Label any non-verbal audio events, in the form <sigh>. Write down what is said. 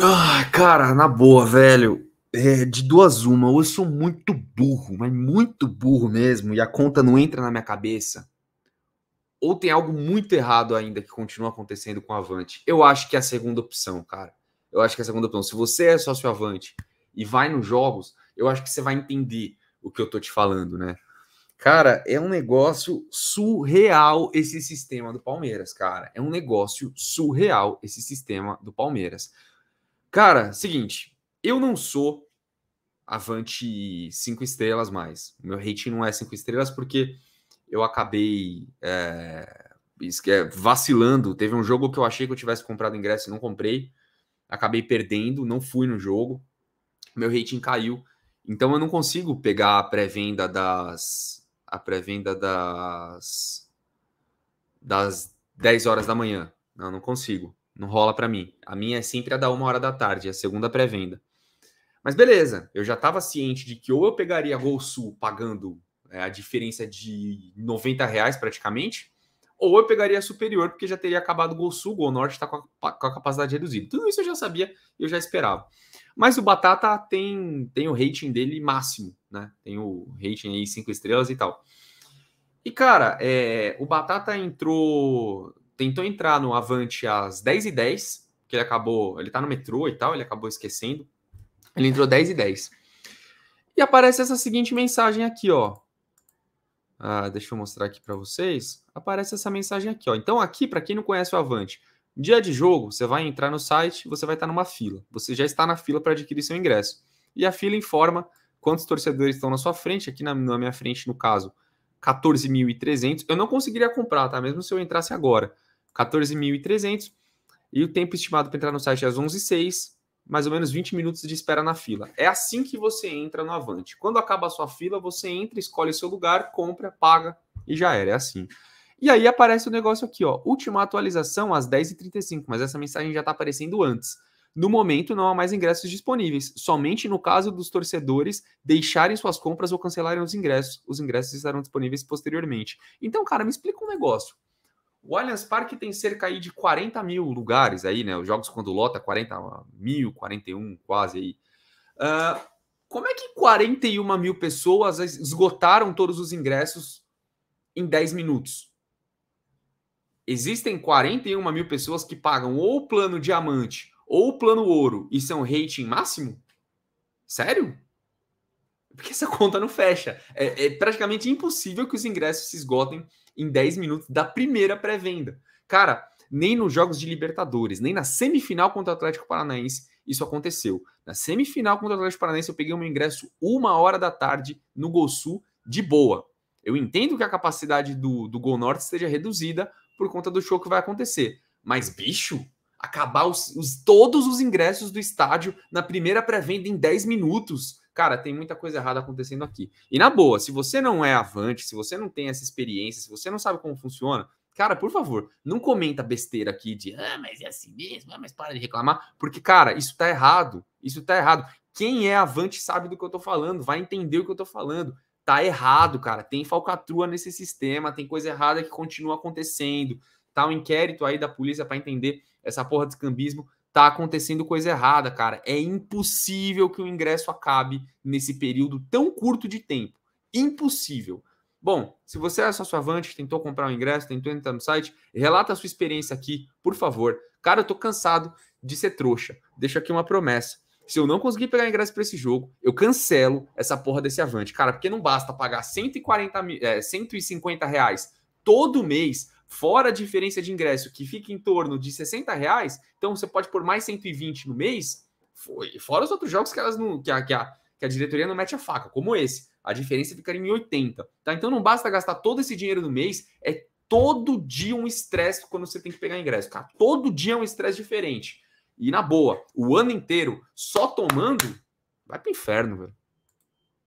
Ah, cara, na boa, velho. É, de duas uma, ou eu sou muito burro, mas muito burro mesmo, e a conta não entra na minha cabeça, ou tem algo muito errado ainda que continua acontecendo com o Avante. Eu acho que é a segunda opção, cara. Eu acho que é a segunda opção. Se você é sócio Avante e vai nos jogos, eu acho que você vai entender o que eu tô te falando, né? Cara, é um negócio surreal esse sistema do Palmeiras, cara. É um negócio surreal esse sistema do Palmeiras. Cara, seguinte, eu não sou avante cinco estrelas mais. Meu rating não é cinco estrelas porque eu acabei é, vacilando. Teve um jogo que eu achei que eu tivesse comprado ingresso e não comprei. Acabei perdendo, não fui no jogo. Meu rating caiu. Então eu não consigo pegar a pré-venda das. A pré-venda das. Das 10 horas da manhã. Não, não consigo. Não rola para mim. A minha é sempre a da uma hora da tarde, é a segunda pré-venda. Mas beleza, eu já estava ciente de que ou eu pegaria Gol Sul pagando é, a diferença de 90 reais praticamente, ou eu pegaria a superior, porque já teria acabado o Gol Sul, o Gol Norte está com, com, a capacidade reduzida. Tudo isso eu já sabia, eu já esperava. Mas o Batata tem, tem o rating dele máximo, né? Tem o rating aí cinco estrelas e tal. E, cara, é, o Batata entrou tentou entrar no Avante às 10h10, que ele acabou, ele tá no metrô e tal, ele acabou esquecendo. Ele entrou 10h10. E aparece essa seguinte mensagem aqui, ó. Ah, deixa eu mostrar aqui para vocês. Aparece essa mensagem aqui, ó. Então, aqui, para quem não conhece o Avante, dia de jogo, você vai entrar no site, você vai estar tá numa fila. Você já está na fila para adquirir seu ingresso. E a fila informa quantos torcedores estão na sua frente. Aqui na, na minha frente, no caso, 14.300. Eu não conseguiria comprar, tá? Mesmo se eu entrasse agora. 14.300. E o tempo estimado para entrar no site é às 11h06. Mais ou menos 20 minutos de espera na fila. É assim que você entra no Avante. Quando acaba a sua fila, você entra, escolhe seu lugar, compra, paga e já era. É assim. E aí aparece o negócio aqui, ó. Última atualização às 10h35, mas essa mensagem já está aparecendo antes. No momento, não há mais ingressos disponíveis. Somente no caso dos torcedores deixarem suas compras ou cancelarem os ingressos. Os ingressos estarão disponíveis posteriormente. Então, cara, me explica um negócio. O Allianz Parque tem cerca aí de 40 mil lugares aí, né? Os jogos quando lota, 40 mil, 41 quase aí. Uh, como é que 41 mil pessoas esgotaram todos os ingressos em 10 minutos? Existem 41 mil pessoas que pagam ou o plano diamante ou o plano ouro, isso é um rating máximo? Sério? Porque essa <laughs> conta não fecha. É, é praticamente impossível que os ingressos se esgotem em 10 minutos da primeira pré-venda. Cara, nem nos jogos de Libertadores, nem na semifinal contra o Atlético Paranaense isso aconteceu. Na semifinal contra o Atlético Paranaense, eu peguei um ingresso uma hora da tarde no Gol Sul, de boa. Eu entendo que a capacidade do, do Gol Norte esteja reduzida por conta do show que vai acontecer. Mas, bicho, acabar os, os, todos os ingressos do estádio na primeira pré-venda em 10 minutos. Cara, tem muita coisa errada acontecendo aqui. E na boa, se você não é avante, se você não tem essa experiência, se você não sabe como funciona, cara, por favor, não comenta besteira aqui de ah, mas é assim mesmo, ah, mas para de reclamar, porque, cara, isso tá errado. Isso tá errado. Quem é avante sabe do que eu tô falando, vai entender o que eu tô falando. Tá errado, cara. Tem falcatrua nesse sistema, tem coisa errada que continua acontecendo. Tá um inquérito aí da polícia para entender essa porra de escambismo. Tá acontecendo coisa errada, cara. É impossível que o ingresso acabe nesse período tão curto de tempo. Impossível. Bom, se você é sócio avante, tentou comprar o um ingresso, tentou entrar no site, relata a sua experiência aqui, por favor. Cara, eu tô cansado de ser trouxa. Deixa aqui uma promessa. Se eu não conseguir pegar ingresso para esse jogo, eu cancelo essa porra desse avante. Cara, porque não basta pagar 140 mil, é, 150 reais todo mês fora a diferença de ingresso, que fica em torno de 60 reais, então você pode pôr mais 120 no mês, fora os outros jogos que elas não. Que a, que a, que a diretoria não mete a faca, como esse. A diferença ficaria em 80. Tá? Então não basta gastar todo esse dinheiro no mês, é todo dia um estresse quando você tem que pegar ingresso. Cara, todo dia é um estresse diferente. E na boa, o ano inteiro só tomando, vai pro inferno, velho.